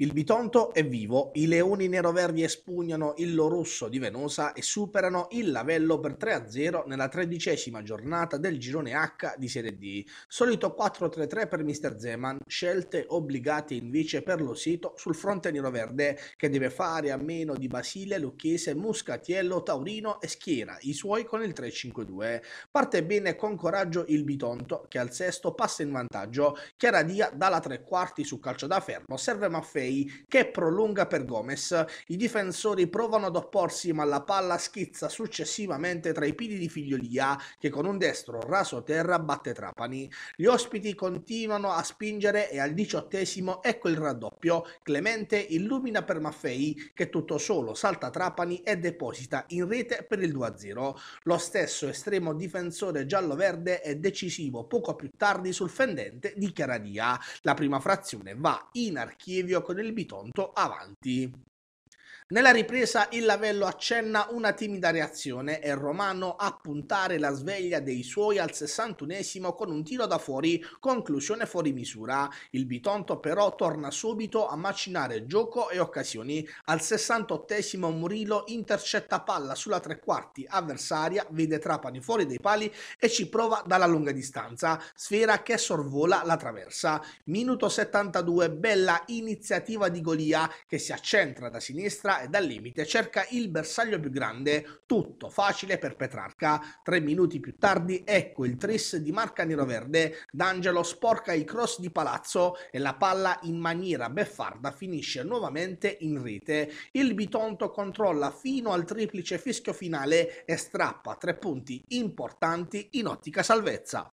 Il Bitonto è vivo, i leoni neroverdi espugnano il Lorusso di Venosa e superano il Lavello per 3-0 nella tredicesima giornata del girone H di Serie D. Solito 4-3-3 per Mr. Zeman, scelte obbligate invece per lo sito sul fronte neroverde che deve fare a meno di Basile, Lucchese, Muscatiello, Taurino e schiera i suoi con il 3-5-2. Parte bene con coraggio il Bitonto che al sesto passa in vantaggio. Chiaradia dalla tre quarti su calcio da fermo, serve Maffei Gray che prolunga per Gomez. I difensori provano ad opporsi ma la palla schizza successivamente tra i piedi di Figliolia che con un destro raso a terra batte Trapani. Gli ospiti continuano a spingere e al diciottesimo ecco il raddoppio. Clemente illumina per Maffei che tutto solo salta Trapani e deposita in rete per il 2-0. Lo stesso estremo difensore giallo-verde è decisivo poco più tardi sul fendente di Chiaradia. La prima frazione va in archivio con del Bitonto avanti. Nella ripresa il Lavello accenna una timida reazione e Romano a puntare la sveglia dei suoi al 61esimo con un tiro da fuori, conclusione fuori misura. Il Bitonto però torna subito a macinare gioco e occasioni. Al 68esimo Murilo intercetta palla sulla tre quarti avversaria, vede Trapani fuori dai pali e ci prova dalla lunga distanza, sfera che sorvola la traversa. Minuto 72, bella iniziativa di Golia che si accentra da sinistra e dal limite cerca il bersaglio più grande, tutto facile per Petrarca. Tre minuti più tardi ecco il tris di marca nero-verde, D'Angelo sporca il cross di Palazzo e la palla in maniera beffarda finisce nuovamente in rete. Il Bitonto controlla fino al triplice fischio finale e strappa tre punti importanti in ottica salvezza.